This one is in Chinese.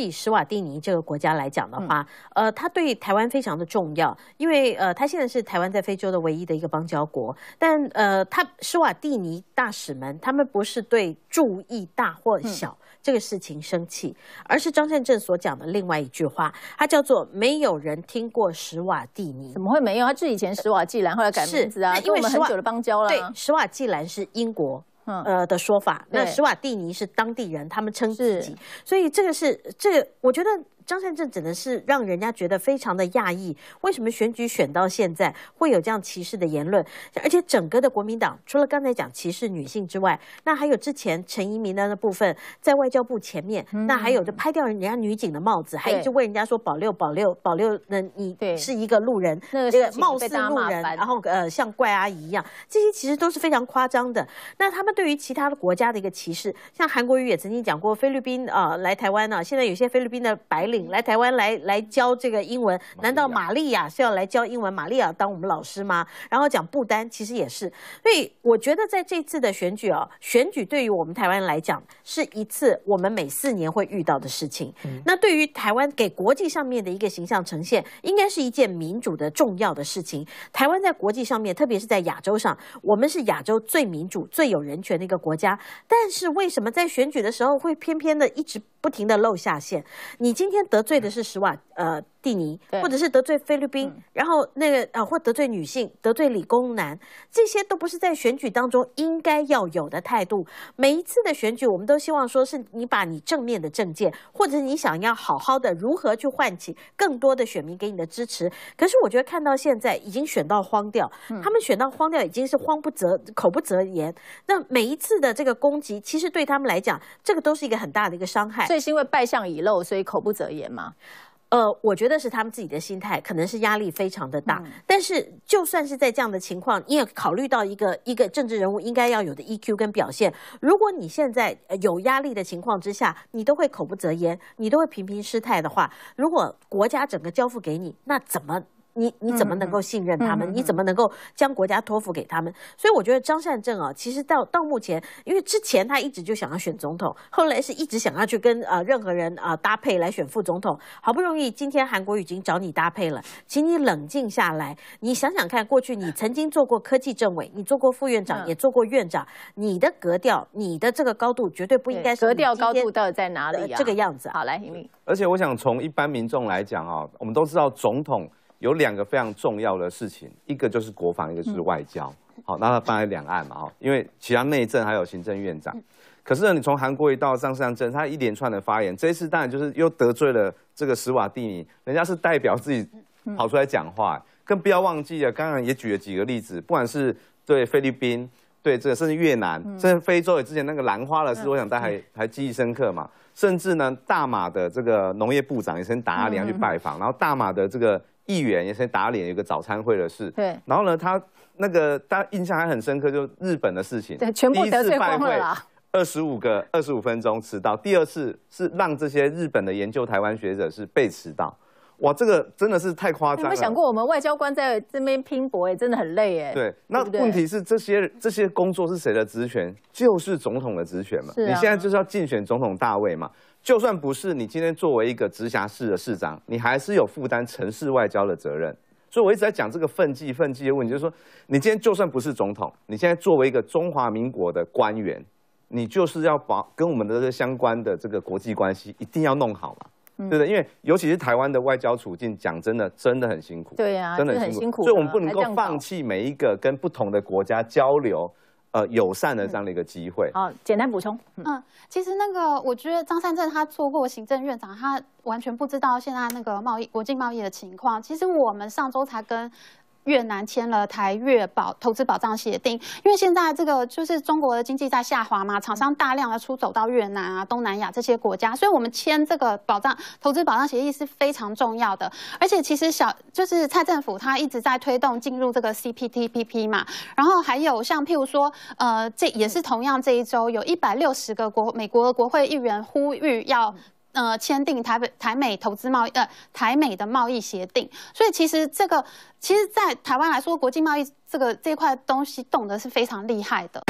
以史瓦蒂尼这个国家来讲的话，呃，它对台湾非常的重要，因为呃，它现在是台湾在非洲的唯一的一个邦交国。但呃，他史瓦蒂尼大使们，他们不是对注意大或小这个事情生气，而是张善政所讲的另外一句话，它叫做“没有人听过史瓦蒂尼”，怎么会没有？他是以前史瓦济，兰，后来改名字啊，为我们很久的邦交了。对，斯瓦济兰是英国。呃的说法，那史瓦蒂尼是当地人，他们称自己，所以这个是这个，我觉得。张善政只能是让人家觉得非常的讶异，为什么选举选到现在会有这样歧视的言论？而且整个的国民党除了刚才讲歧视女性之外，那还有之前陈怡民的那部分在外交部前面，那还有就拍掉人家女警的帽子，还一直问人家说保留保留保留，那你是一个路人，那个貌似路人，然后呃像怪阿姨一样，这些其实都是非常夸张的。那他们对于其他的国家的一个歧视，像韩国瑜也曾经讲过菲律宾啊来台湾呢，现在有些菲律宾的白领来台湾来来教这个英文？难道玛利亚是要来教英文？玛利亚当我们老师吗？然后讲不丹，其实也是。所以我觉得在这次的选举啊，选举对于我们台湾来讲是一次我们每四年会遇到的事情。那对于台湾给国际上面的一个形象呈现，应该是一件民主的重要的事情。台湾在国际上面，特别是在亚洲上，我们是亚洲最民主、最有人权的一个国家。但是为什么在选举的时候会偏偏的一直不停的露下线？你今天。得罪的是十瓦，呃。蒂尼，或者是得罪菲律宾，然后那个啊，或得罪女性，得罪理工男，这些都不是在选举当中应该要有的态度。每一次的选举，我们都希望说是你把你正面的政见，或者你想要好好的如何去唤起更多的选民给你的支持。可是我觉得看到现在已经选到荒掉，他们选到荒掉已经是慌不择口不择言。那每一次的这个攻击，其实对他们来讲，这个都是一个很大的一个伤害。所以是因为败相已露，所以口不择言嘛。呃，我觉得是他们自己的心态，可能是压力非常的大。但是，就算是在这样的情况，你也考虑到一个一个政治人物应该要有的 EQ 跟表现。如果你现在有压力的情况之下，你都会口不择言，你都会频频失态的话，如果国家整个交付给你，那怎么？你你怎么能够信任他们？你怎么能够将国家托付给他们？所以我觉得张善正啊，其实到到目前，因为之前他一直就想要选总统，后来是一直想要去跟呃任何人啊搭配来选副总统。好不容易今天韩国已经找你搭配了，请你冷静下来。你想想看，过去你曾经做过科技政委，你做过副院长，也做过院长，你的格调、你的这个高度，绝对不应该格调高度到底在哪里？这个样子，好来，尹明。而且我想从一般民众来讲啊，我们都知道总统。有两个非常重要的事情，一个就是国防，一个就是外交。好，那他放在两岸嘛，哈，因为其他内政还有行政院长。可是你从韩国一到上上阵，他一连串的发言，这次当然就是又得罪了这个斯瓦蒂尼，人家是代表自己跑出来讲话。更不要忘记了，刚刚也举了几个例子，不管是对菲律宾，对这个甚至越南，甚至非洲，之前那个兰花的事，我想大家还还记忆深刻嘛。甚至呢，大马的这个农业部长也跟打阿连去拜访，然后大马的这个。议员也是打脸，有个早餐会的事。对，然后呢，他那个，家印象还很深刻，就日本的事情，对，全部得罪光了。二十五个，二十五分钟迟到，第二次是让这些日本的研究台湾学者是被迟到。哇，这个真的是太夸张了！有没有想过，我们外交官在这边拼搏，哎，真的很累，哎。对，那问题是这些这些工作是谁的职权？就是总统的职权嘛。你现在就是要竞选总统大位嘛。就算不是，你今天作为一个直辖市的市长，你还是有负担城市外交的责任。所以我一直在讲这个奋起奋起的问题，就是说，你今天就算不是总统，你现在作为一个中华民国的官员，你就是要把跟我们的相关的这个国际关系一定要弄好嘛。对的，因为尤其是台湾的外交处境，讲真的，真的很辛苦。对呀，真的很辛苦，所以我们不能够放弃每一个跟不同的国家交流、呃友善的这样的一个机会。好，简单补充，嗯，其实那个我觉得张善政他做过行政院长，他完全不知道现在那个贸易、国际贸易的情况。其实我们上周才跟。越南签了台越保投资保障协定，因为现在这个就是中国的经济在下滑嘛，厂商大量的出走到越南啊、东南亚这些国家，所以我们签这个保障投资保障协议是非常重要的。而且其实小就是蔡政府他一直在推动进入这个 CPTPP 嘛，然后还有像譬如说，呃，这也是同样这一周有一百六十个国美国国会议员呼吁要。呃，签订台北台美投资贸易呃台美的贸易协定，所以其实这个其实，在台湾来说，国际贸易这个这块东西动的是非常厉害的。